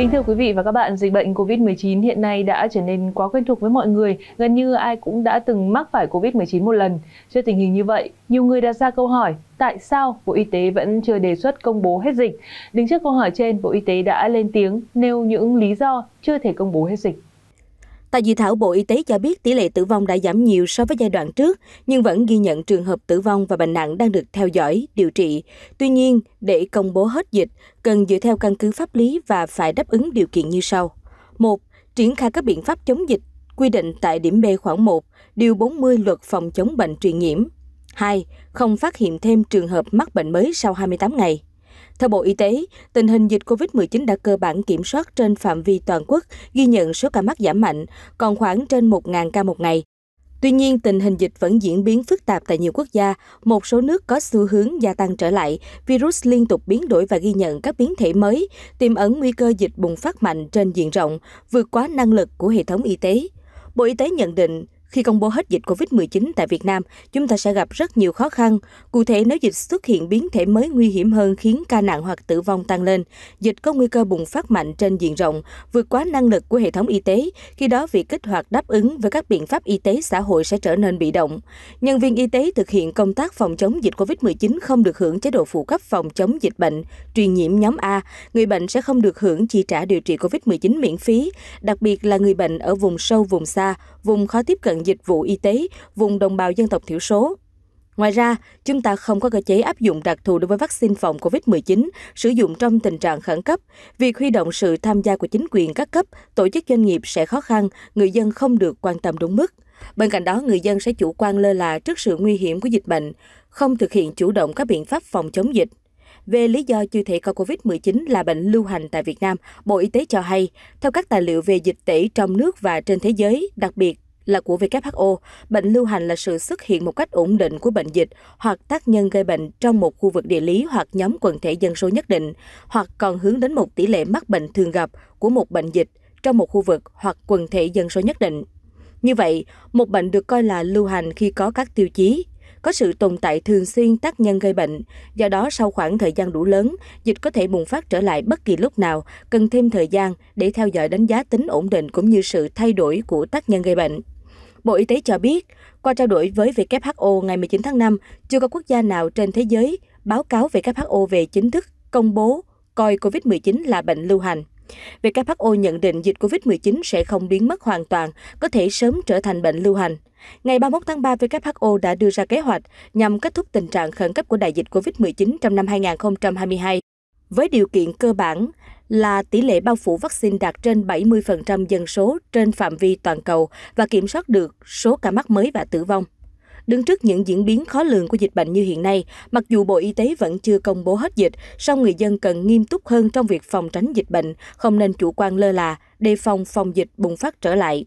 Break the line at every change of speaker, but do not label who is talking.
Kính thưa quý vị và các bạn, dịch bệnh COVID-19 hiện nay đã trở nên quá quen thuộc với mọi người, gần như ai cũng đã từng mắc phải COVID-19 một lần. Trước tình hình như vậy, nhiều người đặt ra câu hỏi tại sao Bộ Y tế vẫn chưa đề xuất công bố hết dịch. Đứng trước câu hỏi trên, Bộ Y tế đã lên tiếng nêu những lý do chưa thể công bố hết dịch.
Tại dự thảo Bộ Y tế cho biết tỷ lệ tử vong đã giảm nhiều so với giai đoạn trước, nhưng vẫn ghi nhận trường hợp tử vong và bệnh nặng đang được theo dõi, điều trị. Tuy nhiên, để công bố hết dịch, cần dựa theo căn cứ pháp lý và phải đáp ứng điều kiện như sau. một Triển khai các biện pháp chống dịch quy định tại điểm B khoảng 1, điều 40 luật phòng chống bệnh truyền nhiễm. 2. Không phát hiện thêm trường hợp mắc bệnh mới sau 28 ngày. Theo Bộ Y tế, tình hình dịch COVID-19 đã cơ bản kiểm soát trên phạm vi toàn quốc, ghi nhận số ca mắc giảm mạnh, còn khoảng trên 1.000 ca một ngày. Tuy nhiên, tình hình dịch vẫn diễn biến phức tạp tại nhiều quốc gia. Một số nước có xu hướng gia tăng trở lại, virus liên tục biến đổi và ghi nhận các biến thể mới, tiềm ẩn nguy cơ dịch bùng phát mạnh trên diện rộng, vượt quá năng lực của hệ thống y tế. Bộ Y tế nhận định, khi công bố hết dịch COVID-19 tại Việt Nam, chúng ta sẽ gặp rất nhiều khó khăn. Cụ thể, nếu dịch xuất hiện biến thể mới nguy hiểm hơn khiến ca nặng hoặc tử vong tăng lên, dịch có nguy cơ bùng phát mạnh trên diện rộng, vượt quá năng lực của hệ thống y tế, khi đó việc kích hoạt đáp ứng với các biện pháp y tế xã hội sẽ trở nên bị động. Nhân viên y tế thực hiện công tác phòng chống dịch COVID-19 không được hưởng chế độ phụ cấp phòng chống dịch bệnh truyền nhiễm nhóm A, người bệnh sẽ không được hưởng chi trả điều trị COVID-19 miễn phí, đặc biệt là người bệnh ở vùng sâu, vùng xa, vùng khó tiếp cận dịch vụ y tế vùng đồng bào dân tộc thiểu số. Ngoài ra, chúng ta không có cơ chế áp dụng đặc thù đối với vaccine phòng COVID-19 sử dụng trong tình trạng khẩn cấp. Việc huy động sự tham gia của chính quyền các cấp, tổ chức doanh nghiệp sẽ khó khăn, người dân không được quan tâm đúng mức. Bên cạnh đó, người dân sẽ chủ quan lơ là trước sự nguy hiểm của dịch bệnh, không thực hiện chủ động các biện pháp phòng chống dịch. Về lý do chưa thể coi COVID-19 là bệnh lưu hành tại Việt Nam, Bộ Y tế cho hay, theo các tài liệu về dịch tễ trong nước và trên thế giới, đặc biệt là của WHO, bệnh lưu hành là sự xuất hiện một cách ổn định của bệnh dịch hoặc tác nhân gây bệnh trong một khu vực địa lý hoặc nhóm quần thể dân số nhất định, hoặc còn hướng đến một tỷ lệ mắc bệnh thường gặp của một bệnh dịch trong một khu vực hoặc quần thể dân số nhất định. Như vậy, một bệnh được coi là lưu hành khi có các tiêu chí có sự tồn tại thường xuyên tác nhân gây bệnh. Do đó, sau khoảng thời gian đủ lớn, dịch có thể bùng phát trở lại bất kỳ lúc nào, cần thêm thời gian để theo dõi đánh giá tính ổn định cũng như sự thay đổi của tác nhân gây bệnh. Bộ Y tế cho biết, qua trao đổi với WHO ngày 19 tháng 5, chưa có quốc gia nào trên thế giới báo cáo WHO về chính thức công bố coi COVID-19 là bệnh lưu hành. WHO nhận định dịch COVID-19 sẽ không biến mất hoàn toàn, có thể sớm trở thành bệnh lưu hành. Ngày 31 tháng 3, WHO đã đưa ra kế hoạch nhằm kết thúc tình trạng khẩn cấp của đại dịch COVID-19 trong năm 2022, với điều kiện cơ bản là tỷ lệ bao phủ vaccine đạt trên 70% dân số trên phạm vi toàn cầu và kiểm soát được số ca mắc mới và tử vong. Đứng trước những diễn biến khó lường của dịch bệnh như hiện nay, mặc dù Bộ Y tế vẫn chưa công bố hết dịch, song người dân cần nghiêm túc hơn trong việc phòng tránh dịch bệnh, không nên chủ quan lơ là, đề phòng phòng dịch bùng phát trở lại.